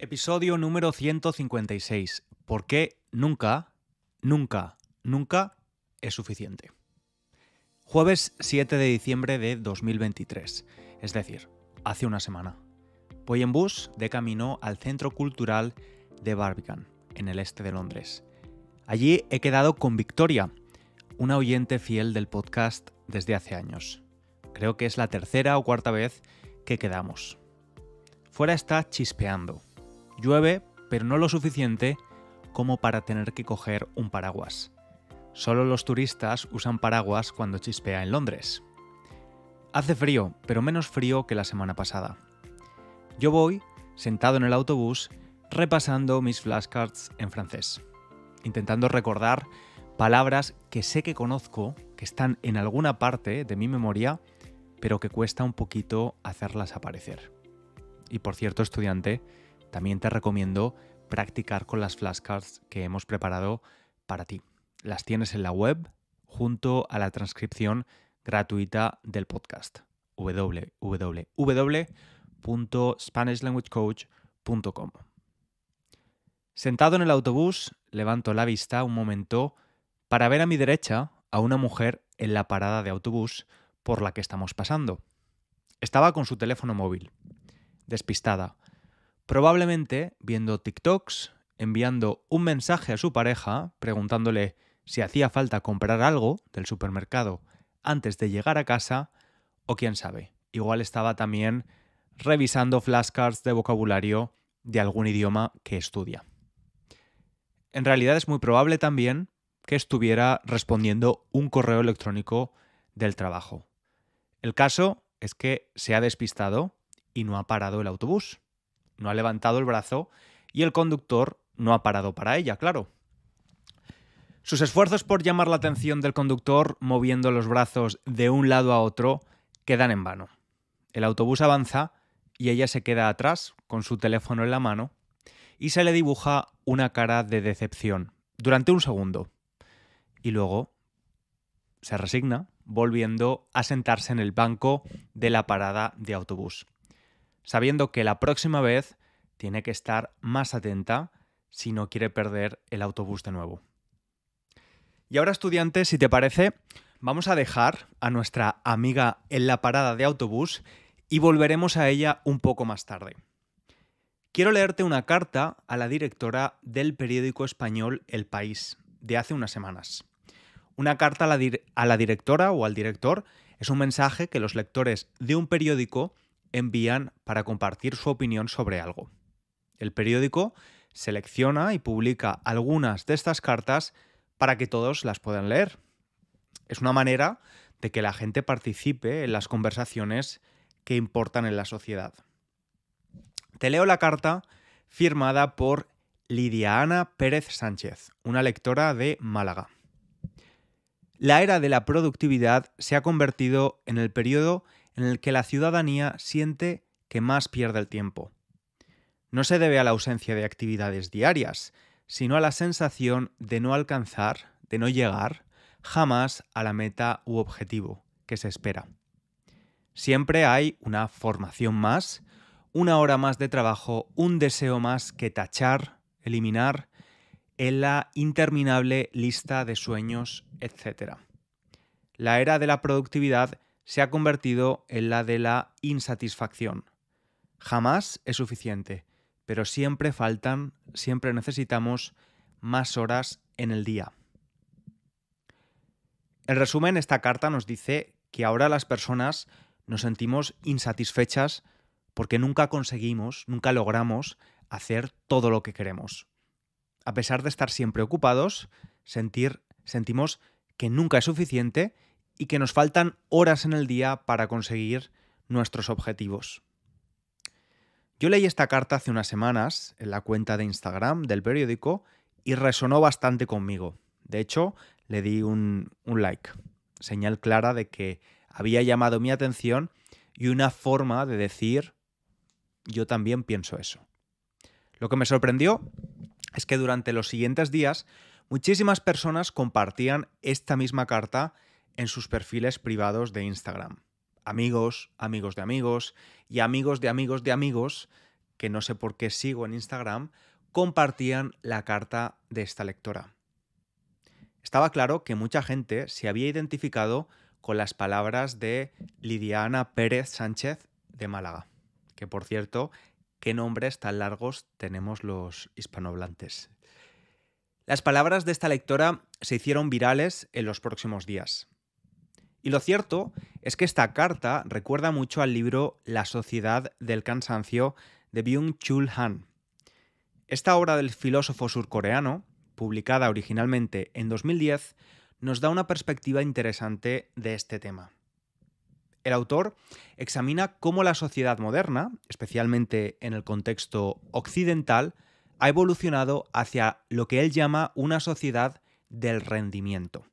Episodio número 156. ¿Por qué nunca, nunca, nunca es suficiente? Jueves 7 de diciembre de 2023, es decir, hace una semana. Voy en bus de camino al Centro Cultural de Barbican, en el este de Londres. Allí he quedado con Victoria, una oyente fiel del podcast desde hace años. Creo que es la tercera o cuarta vez que quedamos. Fuera está chispeando. Llueve, pero no lo suficiente como para tener que coger un paraguas. Solo los turistas usan paraguas cuando chispea en Londres. Hace frío, pero menos frío que la semana pasada. Yo voy, sentado en el autobús, repasando mis flashcards en francés, intentando recordar palabras que sé que conozco, que están en alguna parte de mi memoria, pero que cuesta un poquito hacerlas aparecer. Y por cierto, estudiante, también te recomiendo practicar con las flashcards que hemos preparado para ti. Las tienes en la web junto a la transcripción gratuita del podcast www.spanishlanguagecoach.com. Sentado en el autobús, levanto la vista un momento para ver a mi derecha a una mujer en la parada de autobús por la que estamos pasando. Estaba con su teléfono móvil, despistada, probablemente viendo TikToks, enviando un mensaje a su pareja preguntándole si hacía falta comprar algo del supermercado antes de llegar a casa, o quién sabe, igual estaba también revisando flashcards de vocabulario de algún idioma que estudia. En realidad es muy probable también que estuviera respondiendo un correo electrónico del trabajo. El caso es que se ha despistado y no ha parado el autobús no ha levantado el brazo y el conductor no ha parado para ella, claro. Sus esfuerzos por llamar la atención del conductor moviendo los brazos de un lado a otro quedan en vano. El autobús avanza y ella se queda atrás con su teléfono en la mano y se le dibuja una cara de decepción durante un segundo. Y luego se resigna volviendo a sentarse en el banco de la parada de autobús sabiendo que la próxima vez tiene que estar más atenta si no quiere perder el autobús de nuevo. Y ahora estudiantes, si te parece, vamos a dejar a nuestra amiga en la parada de autobús y volveremos a ella un poco más tarde. Quiero leerte una carta a la directora del periódico español El País, de hace unas semanas. Una carta a la, a la directora o al director es un mensaje que los lectores de un periódico envían para compartir su opinión sobre algo. El periódico selecciona y publica algunas de estas cartas para que todos las puedan leer. Es una manera de que la gente participe en las conversaciones que importan en la sociedad. Te leo la carta firmada por Lidia Ana Pérez Sánchez, una lectora de Málaga. La era de la productividad se ha convertido en el periodo en el que la ciudadanía siente que más pierde el tiempo. No se debe a la ausencia de actividades diarias, sino a la sensación de no alcanzar, de no llegar jamás a la meta u objetivo que se espera. Siempre hay una formación más, una hora más de trabajo, un deseo más que tachar, eliminar, en la interminable lista de sueños, etc. La era de la productividad se ha convertido en la de la insatisfacción. Jamás es suficiente, pero siempre faltan, siempre necesitamos más horas en el día. El resumen, esta carta nos dice que ahora las personas nos sentimos insatisfechas porque nunca conseguimos, nunca logramos hacer todo lo que queremos. A pesar de estar siempre ocupados, sentir, sentimos que nunca es suficiente y que nos faltan horas en el día para conseguir nuestros objetivos. Yo leí esta carta hace unas semanas en la cuenta de Instagram del periódico y resonó bastante conmigo. De hecho, le di un, un like, señal clara de que había llamado mi atención y una forma de decir, yo también pienso eso. Lo que me sorprendió es que durante los siguientes días muchísimas personas compartían esta misma carta en sus perfiles privados de Instagram. Amigos, amigos de amigos y amigos de amigos de amigos, que no sé por qué sigo en Instagram, compartían la carta de esta lectora. Estaba claro que mucha gente se había identificado con las palabras de Lidiana Pérez Sánchez de Málaga, que por cierto, qué nombres tan largos tenemos los hispanohablantes. Las palabras de esta lectora se hicieron virales en los próximos días. Y lo cierto es que esta carta recuerda mucho al libro La sociedad del cansancio de Byung-Chul Han. Esta obra del filósofo surcoreano, publicada originalmente en 2010, nos da una perspectiva interesante de este tema. El autor examina cómo la sociedad moderna, especialmente en el contexto occidental, ha evolucionado hacia lo que él llama una sociedad del rendimiento.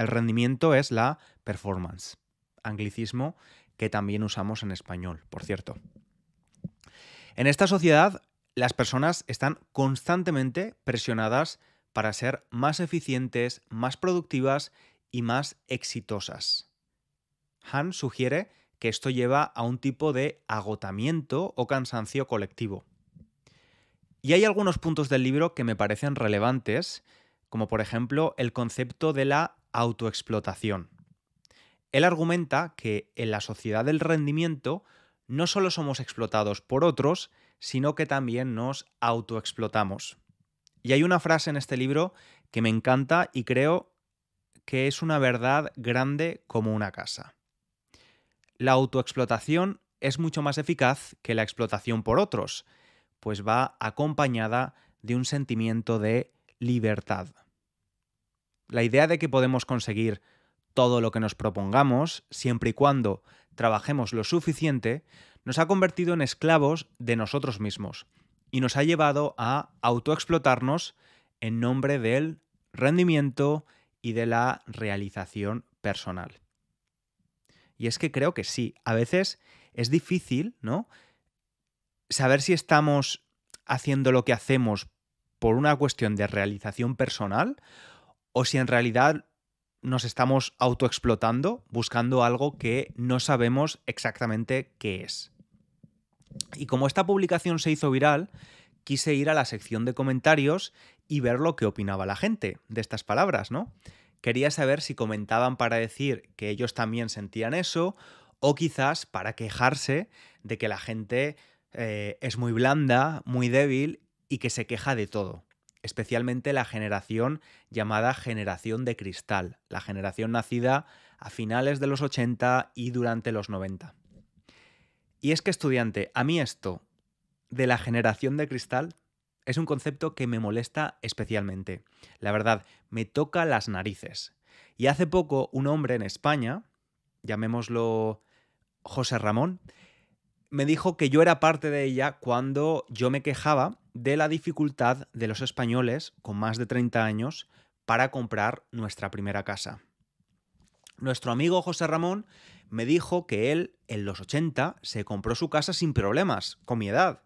El rendimiento es la performance, anglicismo que también usamos en español, por cierto. En esta sociedad, las personas están constantemente presionadas para ser más eficientes, más productivas y más exitosas. Han sugiere que esto lleva a un tipo de agotamiento o cansancio colectivo. Y hay algunos puntos del libro que me parecen relevantes, como por ejemplo el concepto de la autoexplotación. Él argumenta que en la sociedad del rendimiento no solo somos explotados por otros, sino que también nos autoexplotamos. Y hay una frase en este libro que me encanta y creo que es una verdad grande como una casa. La autoexplotación es mucho más eficaz que la explotación por otros, pues va acompañada de un sentimiento de libertad. La idea de que podemos conseguir todo lo que nos propongamos, siempre y cuando trabajemos lo suficiente, nos ha convertido en esclavos de nosotros mismos y nos ha llevado a autoexplotarnos en nombre del rendimiento y de la realización personal. Y es que creo que sí, a veces es difícil, ¿no? Saber si estamos haciendo lo que hacemos por una cuestión de realización personal o si en realidad nos estamos autoexplotando buscando algo que no sabemos exactamente qué es. Y como esta publicación se hizo viral, quise ir a la sección de comentarios y ver lo que opinaba la gente de estas palabras, ¿no? Quería saber si comentaban para decir que ellos también sentían eso o quizás para quejarse de que la gente eh, es muy blanda, muy débil y que se queja de todo especialmente la generación llamada generación de cristal, la generación nacida a finales de los 80 y durante los 90. Y es que estudiante, a mí esto de la generación de cristal es un concepto que me molesta especialmente. La verdad, me toca las narices. Y hace poco un hombre en España, llamémoslo José Ramón, me dijo que yo era parte de ella cuando yo me quejaba de la dificultad de los españoles con más de 30 años para comprar nuestra primera casa. Nuestro amigo José Ramón me dijo que él, en los 80, se compró su casa sin problemas, con mi edad,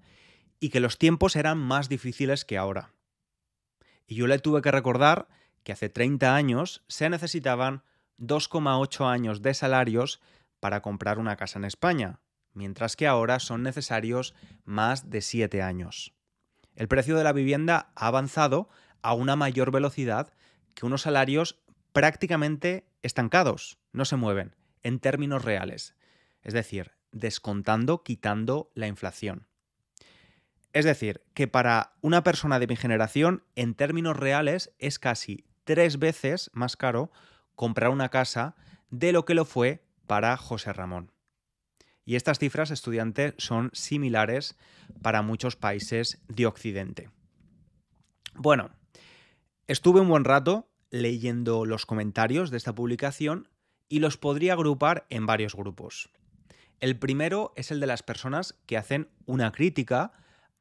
y que los tiempos eran más difíciles que ahora. Y yo le tuve que recordar que hace 30 años se necesitaban 2,8 años de salarios para comprar una casa en España, mientras que ahora son necesarios más de 7 años. El precio de la vivienda ha avanzado a una mayor velocidad que unos salarios prácticamente estancados, no se mueven, en términos reales. Es decir, descontando, quitando la inflación. Es decir, que para una persona de mi generación, en términos reales, es casi tres veces más caro comprar una casa de lo que lo fue para José Ramón. Y estas cifras, estudiantes, son similares para muchos países de Occidente. Bueno, estuve un buen rato leyendo los comentarios de esta publicación y los podría agrupar en varios grupos. El primero es el de las personas que hacen una crítica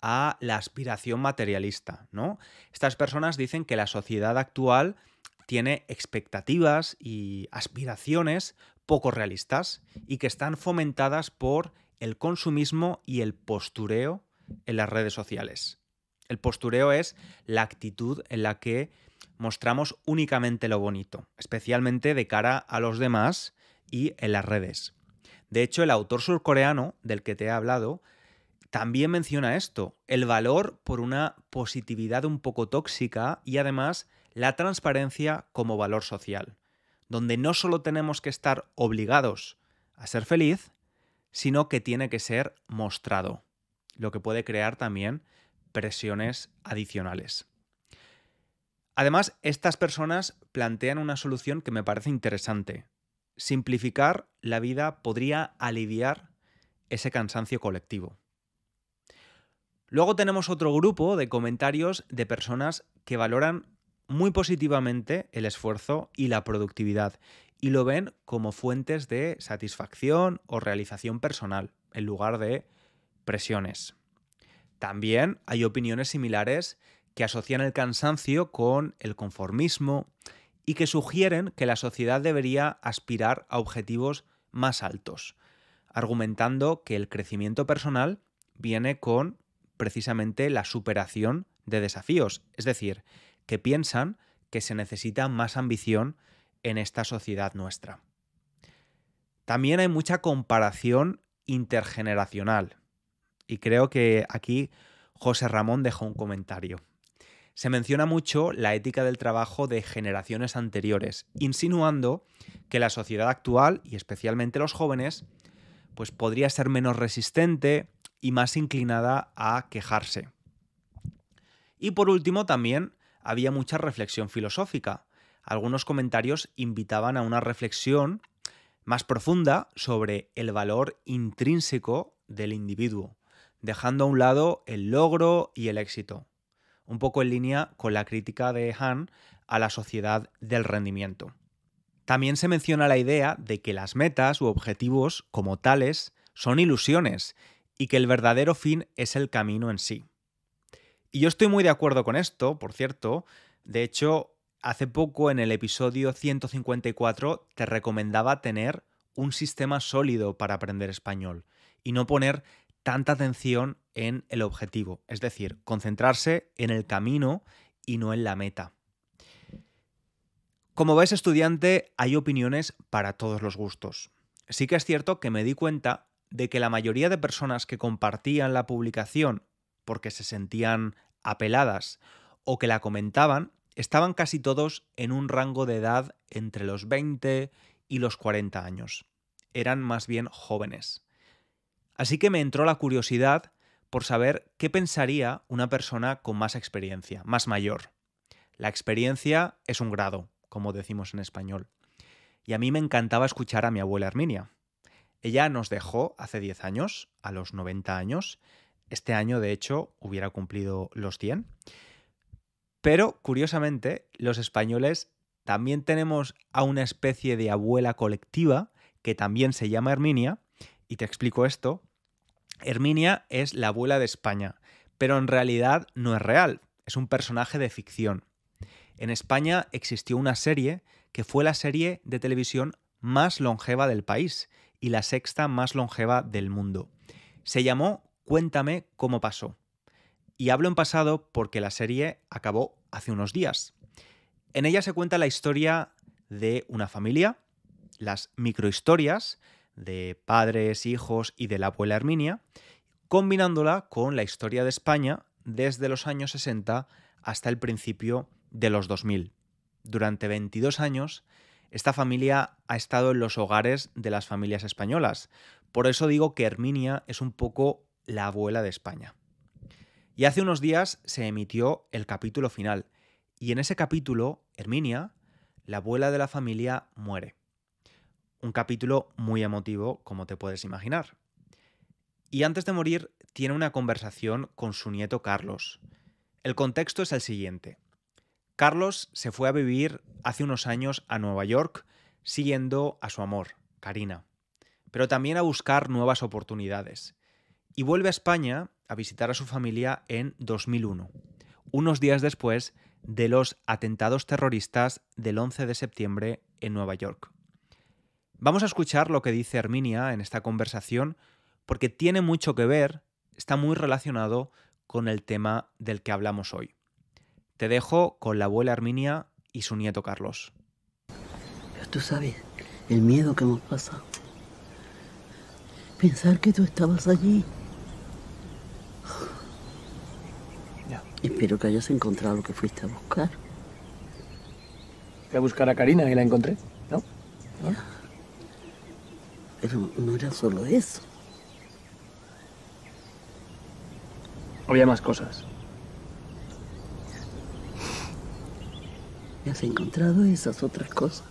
a la aspiración materialista, Estas personas dicen que la sociedad actual tiene expectativas y aspiraciones poco realistas y que están fomentadas por el consumismo y el postureo en las redes sociales. El postureo es la actitud en la que mostramos únicamente lo bonito, especialmente de cara a los demás y en las redes. De hecho, el autor surcoreano del que te he hablado también menciona esto, el valor por una positividad un poco tóxica y además la transparencia como valor social donde no solo tenemos que estar obligados a ser feliz, sino que tiene que ser mostrado, lo que puede crear también presiones adicionales. Además, estas personas plantean una solución que me parece interesante. Simplificar la vida podría aliviar ese cansancio colectivo. Luego tenemos otro grupo de comentarios de personas que valoran muy positivamente el esfuerzo y la productividad y lo ven como fuentes de satisfacción o realización personal en lugar de presiones. También hay opiniones similares que asocian el cansancio con el conformismo y que sugieren que la sociedad debería aspirar a objetivos más altos, argumentando que el crecimiento personal viene con precisamente la superación de desafíos, es decir, que piensan que se necesita más ambición en esta sociedad nuestra. También hay mucha comparación intergeneracional. Y creo que aquí José Ramón dejó un comentario. Se menciona mucho la ética del trabajo de generaciones anteriores, insinuando que la sociedad actual, y especialmente los jóvenes, pues podría ser menos resistente y más inclinada a quejarse. Y por último, también había mucha reflexión filosófica. Algunos comentarios invitaban a una reflexión más profunda sobre el valor intrínseco del individuo, dejando a un lado el logro y el éxito, un poco en línea con la crítica de Hahn a la sociedad del rendimiento. También se menciona la idea de que las metas u objetivos como tales son ilusiones y que el verdadero fin es el camino en sí. Y yo estoy muy de acuerdo con esto, por cierto. De hecho, hace poco en el episodio 154 te recomendaba tener un sistema sólido para aprender español y no poner tanta atención en el objetivo, es decir, concentrarse en el camino y no en la meta. Como ves estudiante, hay opiniones para todos los gustos. Sí que es cierto que me di cuenta de que la mayoría de personas que compartían la publicación porque se sentían apeladas o que la comentaban, estaban casi todos en un rango de edad entre los 20 y los 40 años. Eran más bien jóvenes. Así que me entró la curiosidad por saber qué pensaría una persona con más experiencia, más mayor. La experiencia es un grado, como decimos en español. Y a mí me encantaba escuchar a mi abuela Arminia. Ella nos dejó hace 10 años, a los 90 años, este año, de hecho, hubiera cumplido los 100. Pero, curiosamente, los españoles también tenemos a una especie de abuela colectiva que también se llama Herminia, y te explico esto. Herminia es la abuela de España, pero en realidad no es real, es un personaje de ficción. En España existió una serie que fue la serie de televisión más longeva del país y la sexta más longeva del mundo. Se llamó Cuéntame cómo pasó. Y hablo en pasado porque la serie acabó hace unos días. En ella se cuenta la historia de una familia, las microhistorias de padres, hijos y de la abuela Herminia, combinándola con la historia de España desde los años 60 hasta el principio de los 2000. Durante 22 años, esta familia ha estado en los hogares de las familias españolas. Por eso digo que Herminia es un poco la abuela de España. Y hace unos días se emitió el capítulo final, y en ese capítulo, Herminia, la abuela de la familia, muere. Un capítulo muy emotivo, como te puedes imaginar. Y antes de morir, tiene una conversación con su nieto Carlos. El contexto es el siguiente. Carlos se fue a vivir hace unos años a Nueva York siguiendo a su amor, Karina, pero también a buscar nuevas oportunidades y vuelve a España a visitar a su familia en 2001, unos días después de los atentados terroristas del 11 de septiembre en Nueva York. Vamos a escuchar lo que dice Arminia en esta conversación porque tiene mucho que ver, está muy relacionado con el tema del que hablamos hoy. Te dejo con la abuela Arminia y su nieto Carlos. tú sabes el miedo que hemos pasado. Pensar que tú estabas allí Espero que hayas encontrado lo que fuiste a buscar. Fui a buscar a Karina y la encontré, ¿no? ¿No? Pero no era solo eso. Había más cosas. ¿Y has encontrado esas otras cosas?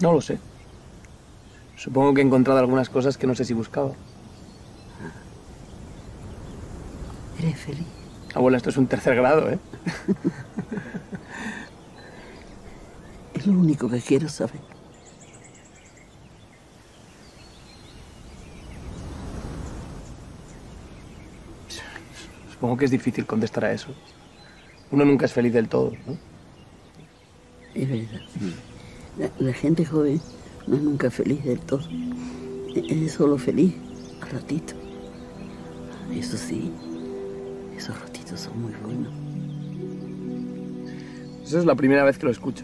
No lo sé. Supongo que he encontrado algunas cosas que no sé si buscaba. feliz. Abuela, esto es un tercer grado, ¿eh? es lo único que quiero saber. Supongo que es difícil contestar a eso. Uno nunca es feliz del todo, ¿no? Es verdad. Mm. La, gente joven no es nunca feliz del todo. Es solo feliz, a ratito. Eso sí esos rotitos son muy buenos. Esa es la primera vez que lo escucho.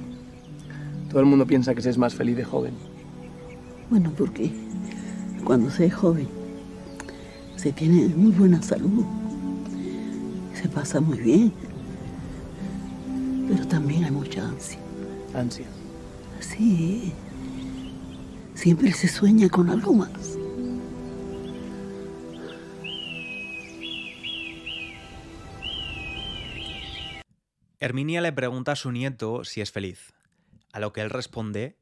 Todo el mundo piensa que se es más feliz de joven. Bueno, porque cuando se es joven se tiene muy buena salud, se pasa muy bien, pero también hay mucha ansia. ¿Ansia? Sí, siempre se sueña con algo más. Herminia le pregunta a su nieto si es feliz, a lo que él responde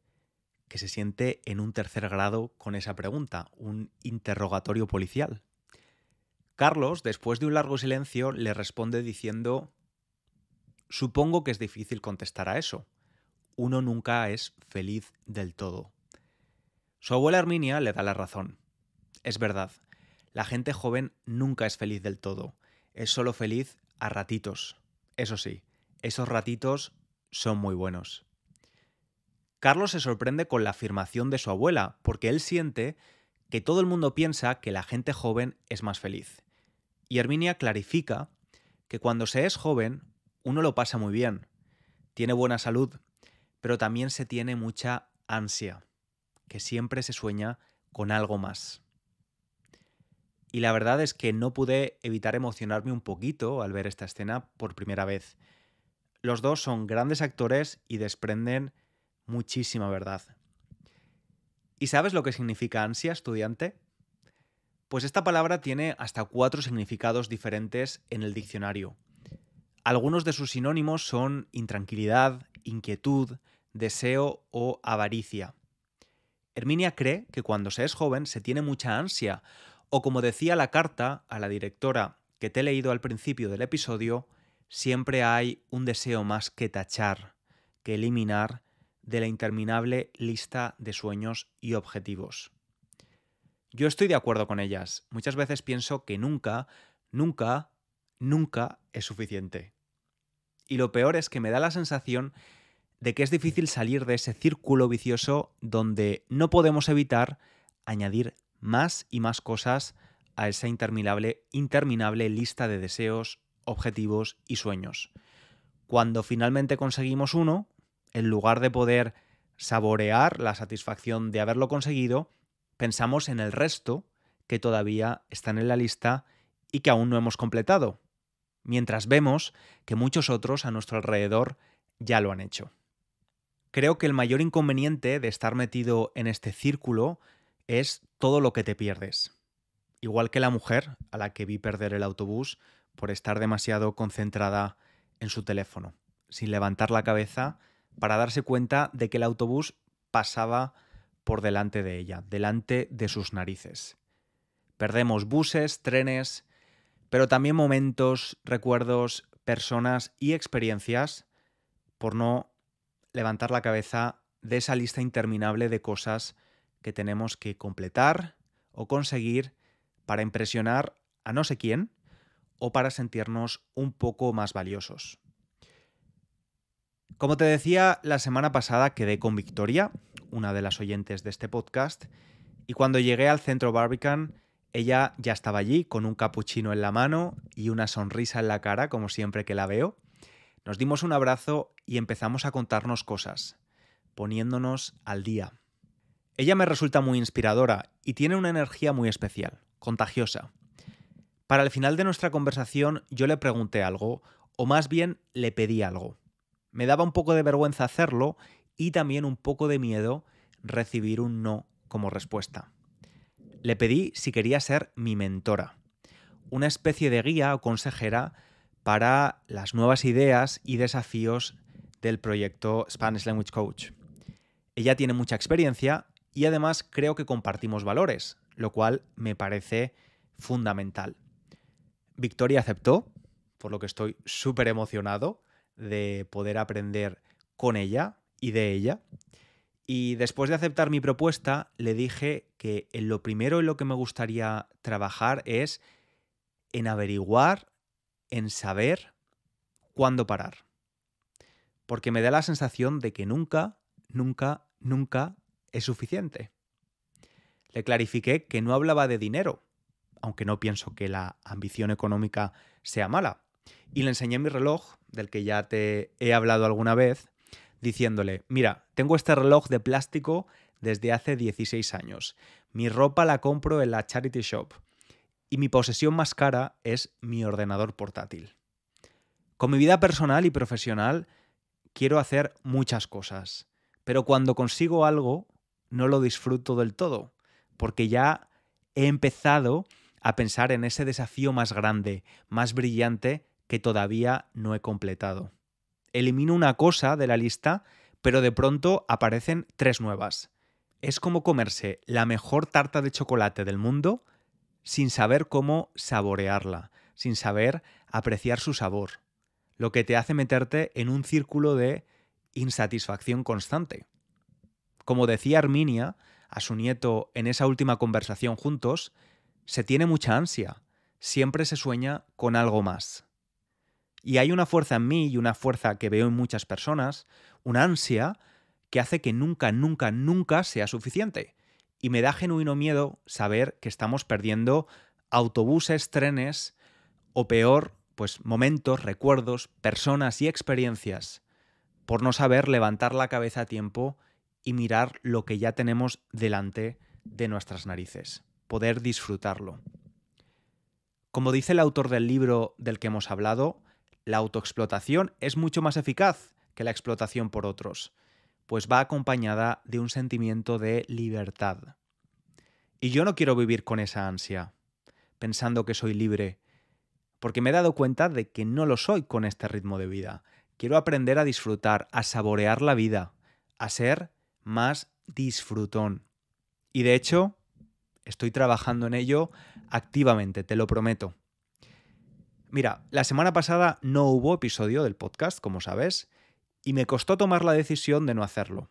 que se siente en un tercer grado con esa pregunta, un interrogatorio policial. Carlos, después de un largo silencio, le responde diciendo, supongo que es difícil contestar a eso. Uno nunca es feliz del todo. Su abuela Herminia le da la razón. Es verdad, la gente joven nunca es feliz del todo, es solo feliz a ratitos. Eso sí, esos ratitos son muy buenos. Carlos se sorprende con la afirmación de su abuela, porque él siente que todo el mundo piensa que la gente joven es más feliz. Y Herminia clarifica que cuando se es joven, uno lo pasa muy bien, tiene buena salud, pero también se tiene mucha ansia, que siempre se sueña con algo más. Y la verdad es que no pude evitar emocionarme un poquito al ver esta escena por primera vez. Los dos son grandes actores y desprenden muchísima verdad. ¿Y sabes lo que significa ansia, estudiante? Pues esta palabra tiene hasta cuatro significados diferentes en el diccionario. Algunos de sus sinónimos son intranquilidad, inquietud, deseo o avaricia. Herminia cree que cuando se es joven se tiene mucha ansia, o como decía la carta a la directora que te he leído al principio del episodio, siempre hay un deseo más que tachar, que eliminar de la interminable lista de sueños y objetivos. Yo estoy de acuerdo con ellas. Muchas veces pienso que nunca, nunca, nunca es suficiente. Y lo peor es que me da la sensación de que es difícil salir de ese círculo vicioso donde no podemos evitar añadir más y más cosas a esa interminable, interminable lista de deseos, objetivos y sueños. Cuando finalmente conseguimos uno, en lugar de poder saborear la satisfacción de haberlo conseguido, pensamos en el resto que todavía están en la lista y que aún no hemos completado, mientras vemos que muchos otros a nuestro alrededor ya lo han hecho. Creo que el mayor inconveniente de estar metido en este círculo es todo lo que te pierdes. Igual que la mujer a la que vi perder el autobús, por estar demasiado concentrada en su teléfono, sin levantar la cabeza para darse cuenta de que el autobús pasaba por delante de ella, delante de sus narices. Perdemos buses, trenes, pero también momentos, recuerdos, personas y experiencias por no levantar la cabeza de esa lista interminable de cosas que tenemos que completar o conseguir para impresionar a no sé quién o para sentirnos un poco más valiosos. Como te decía, la semana pasada quedé con Victoria, una de las oyentes de este podcast, y cuando llegué al centro Barbican, ella ya estaba allí con un capuchino en la mano y una sonrisa en la cara, como siempre que la veo. Nos dimos un abrazo y empezamos a contarnos cosas, poniéndonos al día. Ella me resulta muy inspiradora y tiene una energía muy especial, contagiosa. Para el final de nuestra conversación yo le pregunté algo, o más bien le pedí algo. Me daba un poco de vergüenza hacerlo y también un poco de miedo recibir un no como respuesta. Le pedí si quería ser mi mentora, una especie de guía o consejera para las nuevas ideas y desafíos del proyecto Spanish Language Coach. Ella tiene mucha experiencia y además creo que compartimos valores, lo cual me parece fundamental. Victoria aceptó, por lo que estoy súper emocionado de poder aprender con ella y de ella. Y después de aceptar mi propuesta, le dije que lo primero en lo que me gustaría trabajar es en averiguar, en saber cuándo parar. Porque me da la sensación de que nunca, nunca, nunca es suficiente. Le clarifiqué que no hablaba de dinero, aunque no pienso que la ambición económica sea mala. Y le enseñé mi reloj, del que ya te he hablado alguna vez, diciéndole, mira, tengo este reloj de plástico desde hace 16 años, mi ropa la compro en la charity shop y mi posesión más cara es mi ordenador portátil. Con mi vida personal y profesional quiero hacer muchas cosas, pero cuando consigo algo no lo disfruto del todo, porque ya he empezado a pensar en ese desafío más grande, más brillante que todavía no he completado. Elimino una cosa de la lista, pero de pronto aparecen tres nuevas. Es como comerse la mejor tarta de chocolate del mundo sin saber cómo saborearla, sin saber apreciar su sabor, lo que te hace meterte en un círculo de insatisfacción constante. Como decía Arminia a su nieto en esa última conversación juntos, se tiene mucha ansia, siempre se sueña con algo más. Y hay una fuerza en mí y una fuerza que veo en muchas personas, una ansia que hace que nunca, nunca, nunca sea suficiente. Y me da genuino miedo saber que estamos perdiendo autobuses, trenes o peor, pues momentos, recuerdos, personas y experiencias por no saber levantar la cabeza a tiempo y mirar lo que ya tenemos delante de nuestras narices poder disfrutarlo. Como dice el autor del libro del que hemos hablado, la autoexplotación es mucho más eficaz que la explotación por otros, pues va acompañada de un sentimiento de libertad. Y yo no quiero vivir con esa ansia, pensando que soy libre, porque me he dado cuenta de que no lo soy con este ritmo de vida. Quiero aprender a disfrutar, a saborear la vida, a ser más disfrutón. Y de hecho, Estoy trabajando en ello activamente, te lo prometo. Mira, la semana pasada no hubo episodio del podcast, como sabes, y me costó tomar la decisión de no hacerlo,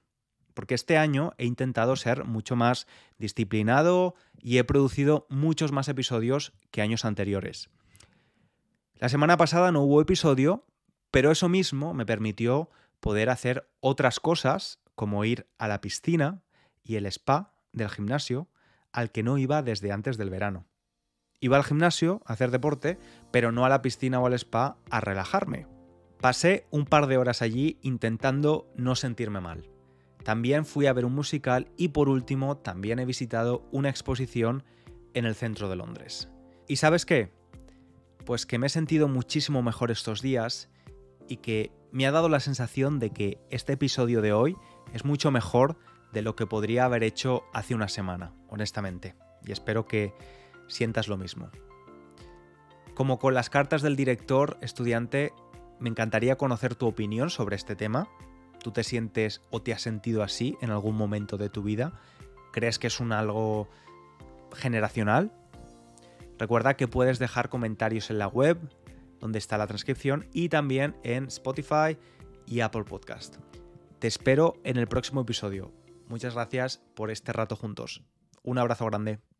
porque este año he intentado ser mucho más disciplinado y he producido muchos más episodios que años anteriores. La semana pasada no hubo episodio, pero eso mismo me permitió poder hacer otras cosas, como ir a la piscina y el spa del gimnasio, al que no iba desde antes del verano. Iba al gimnasio a hacer deporte, pero no a la piscina o al spa a relajarme. Pasé un par de horas allí intentando no sentirme mal. También fui a ver un musical y por último también he visitado una exposición en el centro de Londres. ¿Y sabes qué? Pues que me he sentido muchísimo mejor estos días y que me ha dado la sensación de que este episodio de hoy es mucho mejor de lo que podría haber hecho hace una semana, honestamente, y espero que sientas lo mismo. Como con las cartas del director estudiante, me encantaría conocer tu opinión sobre este tema. ¿Tú te sientes o te has sentido así en algún momento de tu vida? ¿Crees que es un algo generacional? Recuerda que puedes dejar comentarios en la web, donde está la transcripción, y también en Spotify y Apple Podcast. Te espero en el próximo episodio muchas gracias por este rato juntos. Un abrazo grande.